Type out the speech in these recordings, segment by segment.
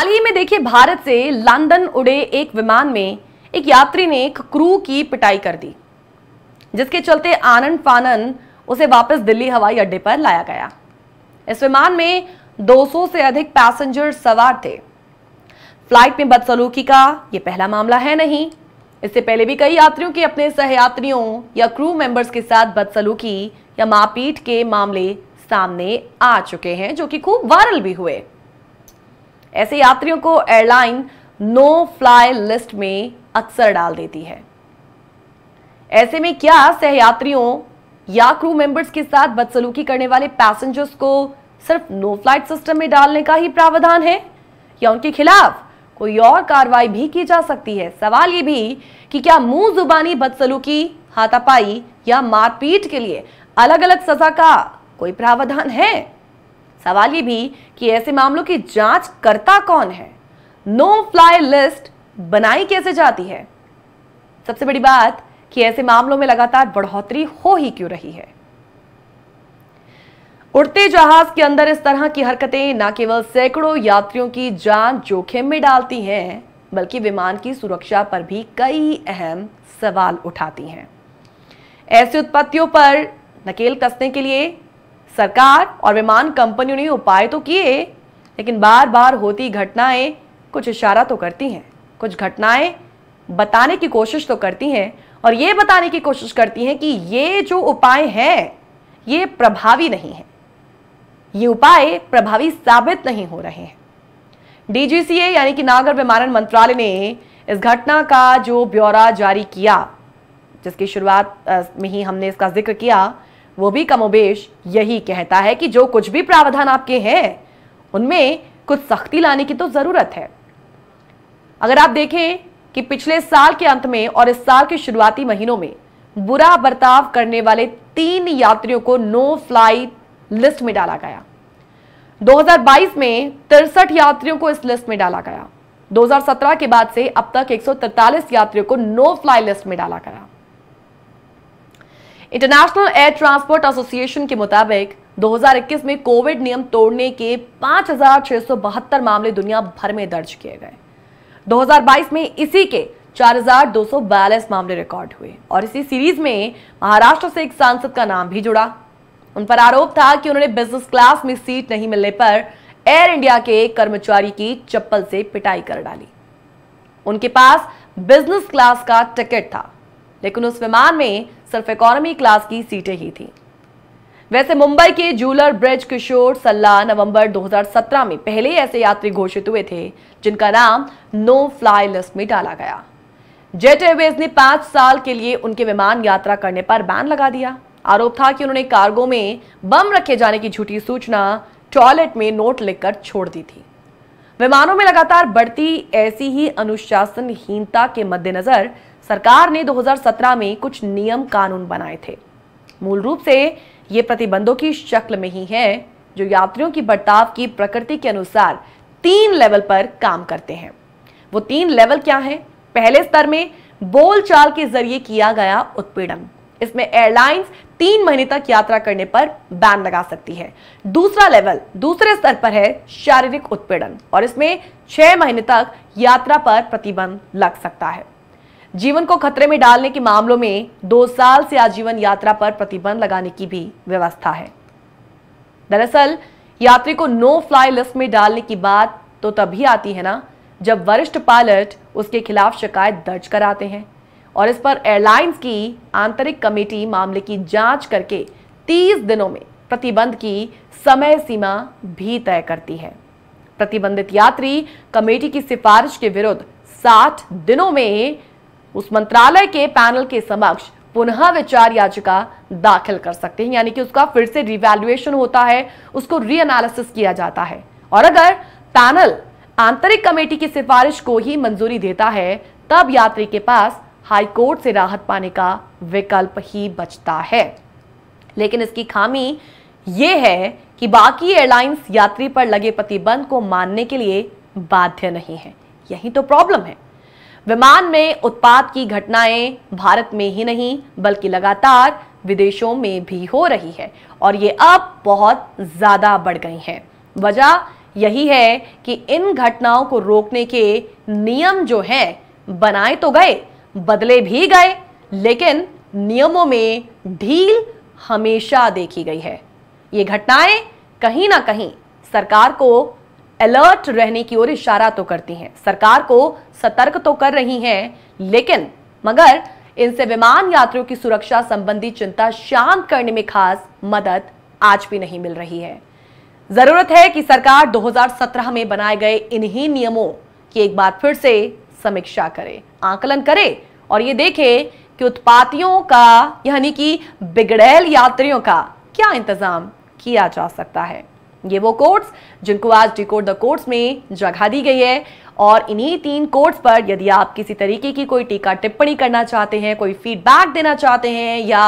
हाल ही में देखिए भारत से लंदन उड़े एक विमान में एक यात्री ने एक क्रू की पिटाई कर दी जिसके चलते आनंद फानन उसे वापस दिल्ली हवाई अड्डे पर लाया गया इस विमान में 200 से अधिक पैसेंजर सवार थे फ्लाइट में बदसलूकी का यह पहला मामला है नहीं इससे पहले भी कई यात्रियों के अपने सहयात्रियों या क्रू मेंबर्स के साथ बदसलूकी या मारपीट के मामले सामने आ चुके हैं जो कि खूब वायरल भी हुए ऐसे यात्रियों को एयरलाइन नो फ्लाई लिस्ट में अक्सर डाल देती है ऐसे में क्या सहयात्रियों या क्रू मेंबर्स के साथ बदसलूकी करने वाले पैसेंजर्स को सिर्फ नो फ्लाइट सिस्टम में डालने का ही प्रावधान है या उनके खिलाफ कोई और कार्रवाई भी की जा सकती है सवाल यह भी कि क्या मुंह जुबानी बदसलूकी हाथापाई या मारपीट के लिए अलग अलग सजा का कोई प्रावधान है सवाल ये भी कि ऐसे मामलों की जांच करता कौन है नो फ्लाई लिस्ट बनाई कैसे जाती है सबसे बड़ी बात कि ऐसे मामलों में लगातार बढ़ोतरी हो ही क्यों रही है उड़ते जहाज के अंदर इस तरह की हरकतें न केवल सैकड़ों यात्रियों की जान जोखिम में डालती हैं बल्कि विमान की सुरक्षा पर भी कई अहम सवाल उठाती हैं ऐसी उत्पत्तियों पर नकेल कसने के लिए सरकार और विमान कंपनियों ने उपाय तो किए लेकिन बार बार होती घटनाएं कुछ इशारा तो करती हैं कुछ घटनाएं बताने की कोशिश तो करती हैं और ये बताने की कोशिश करती हैं कि ये जो उपाय हैं ये प्रभावी नहीं है ये उपाय प्रभावी साबित नहीं हो रहे हैं डीजीसीए यानी कि नागर विमानन मंत्रालय ने इस घटना का जो ब्यौरा जारी किया जिसकी शुरुआत में ही हमने इसका जिक्र किया वो भी कमोबेश यही कहता है कि जो कुछ भी प्रावधान आपके हैं उनमें कुछ सख्ती लाने की तो ज़रूरत है अगर आप देखें कि पिछले साल के अंत में और इस साल के शुरुआती महीनों में बुरा बर्ताव करने वाले तीन यात्रियों को नो फ्लाई लिस्ट में डाला गया 2022 में तिरसठ यात्रियों को इस लिस्ट में डाला गया 2017 के बाद से अब तक एक यात्रियों को नो फ्लाई लिस्ट में डाला गया इंटरनेशनल एयर ट्रांसपोर्ट एसोसिएशन के मुताबिक 2021 में कोविड नियम तोड़ने के पांच मामले दुनिया भर में दर्ज किए गए 2022 में इसी के चार मामले रिकॉर्ड हुए और इसी सीरीज में महाराष्ट्र से एक सांसद का नाम भी जुड़ा उन पर आरोप था कि उन्होंने बिजनेस क्लास में सीट नहीं मिलने पर एयर इंडिया के कर्मचारी की चप्पल से पिटाई कर डाली उनके पास बिजनेस क्लास का टिकट था लेकिन उस विमान में सिर्फ इकोनॉमी क्लास की सीटें ही थी वैसे मुंबई के जूलर ब्रिज किशोर सल्ला नवंबर 2017 में पहले ऐसे यात्री घोषित हुए थे जिनका नाम नो फ्लाई लिस्ट में डाला गया जेट एयरवेज ने पांच साल के लिए उनके विमान यात्रा करने पर बैन लगा दिया आरोप था कि उन्होंने कार्गो में बम रखे जाने की झूठी सूचना टॉयलेट में नोट लिखकर छोड़ दी थी विमानों में लगातार बढ़ती ऐसी ही अनुशासनहीनता के मद्देनजर सरकार ने 2017 में कुछ नियम कानून बनाए थे मूल रूप से ये प्रतिबंधों की शक्ल में ही है जो यात्रियों की बर्ताव की प्रकृति के अनुसार तीन लेवल पर काम करते हैं वो तीन लेवल क्या है पहले स्तर में बोलचाल के जरिए किया गया उत्पीड़न इसमें एयरलाइंस तीन महीने तक यात्रा करने पर बैन लगा सकती है दूसरा लेवल दूसरे स्तर पर है शारीरिक उत्पीड़न और इसमें छह महीने तक यात्रा पर प्रतिबंध लग सकता है जीवन को खतरे में डालने के मामलों में दो साल से आजीवन यात्रा पर प्रतिबंध लगाने की भी व्यवस्था है दरअसल यात्री को नो फ्लाई लिस्ट में डालने की बात तो तभी आती है ना जब वरिष्ठ पायलट उसके खिलाफ शिकायत दर्ज कराते हैं और इस पर एयरलाइंस की आंतरिक कमेटी मामले की जांच करके 30 दिनों में प्रतिबंध की समय सीमा भी तय करती है प्रतिबंधित यात्री कमेटी की सिफारिश के विरुद्ध 60 दिनों में उस मंत्रालय के पैनल के समक्ष पुनः विचार याचिका दाखिल कर सकते हैं यानी कि उसका फिर से रिवैल्युएशन होता है उसको रीअनालिस किया जाता है और अगर पैनल आंतरिक कमेटी की सिफारिश को ही मंजूरी देता है तब यात्री के पास हाईकोर्ट से राहत पाने का विकल्प ही बचता है लेकिन इसकी खामी यह है कि बाकी एयरलाइंस यात्री पर लगे प्रतिबंध को मानने के लिए बाध्य नहीं है यही तो प्रॉब्लम है विमान में उत्पाद की घटनाएं भारत में ही नहीं बल्कि लगातार विदेशों में भी हो रही है और ये अब बहुत ज़्यादा बढ़ गई हैं वजह यही है कि इन घटनाओं को रोकने के नियम जो हैं बनाए तो गए बदले भी गए लेकिन नियमों में ढील हमेशा देखी गई है ये घटनाएं कहीं ना कहीं सरकार को अलर्ट रहने की ओर इशारा तो करती हैं सरकार को सतर्क तो कर रही हैं लेकिन मगर इनसे विमान यात्रियों की सुरक्षा संबंधी चिंता शांत करने में खास मदद आज भी नहीं मिल रही है जरूरत है कि सरकार 2017 में बनाए गए इन्हीं नियमों की एक बार फिर से समीक्षा करे आकलन करे और ये देखे कि उत्पातियों का यानी कि बिगड़ैल यात्रियों का क्या इंतजाम किया जा सकता है ये वो कोर्ट्स जिनको आज डिकोड द कोर्ट्स में जगह दी गई है और इन्हीं तीन कोर्ट्स पर यदि आप किसी तरीके की कोई टीका टिप्पणी करना चाहते हैं कोई फीडबैक देना चाहते हैं या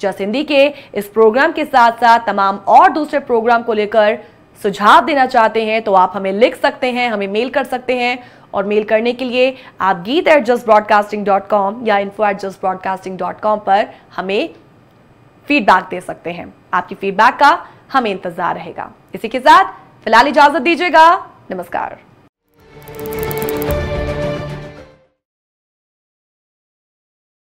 जसिंदी के इस प्रोग्राम के साथ साथ तमाम और दूसरे प्रोग्राम को लेकर सुझाव देना चाहते हैं तो आप हमें लिख सकते हैं हमें मेल कर सकते हैं और मेल करने के लिए आप Geet at just broadcasting dot com या info at just broadcasting dot com पर हमें फीडबैक दे सकते हैं आपकी फीडबैक का हमें इंतजार रहेगा इसी के साथ फिलहाल इजाजत दीजिएगा नमस्कार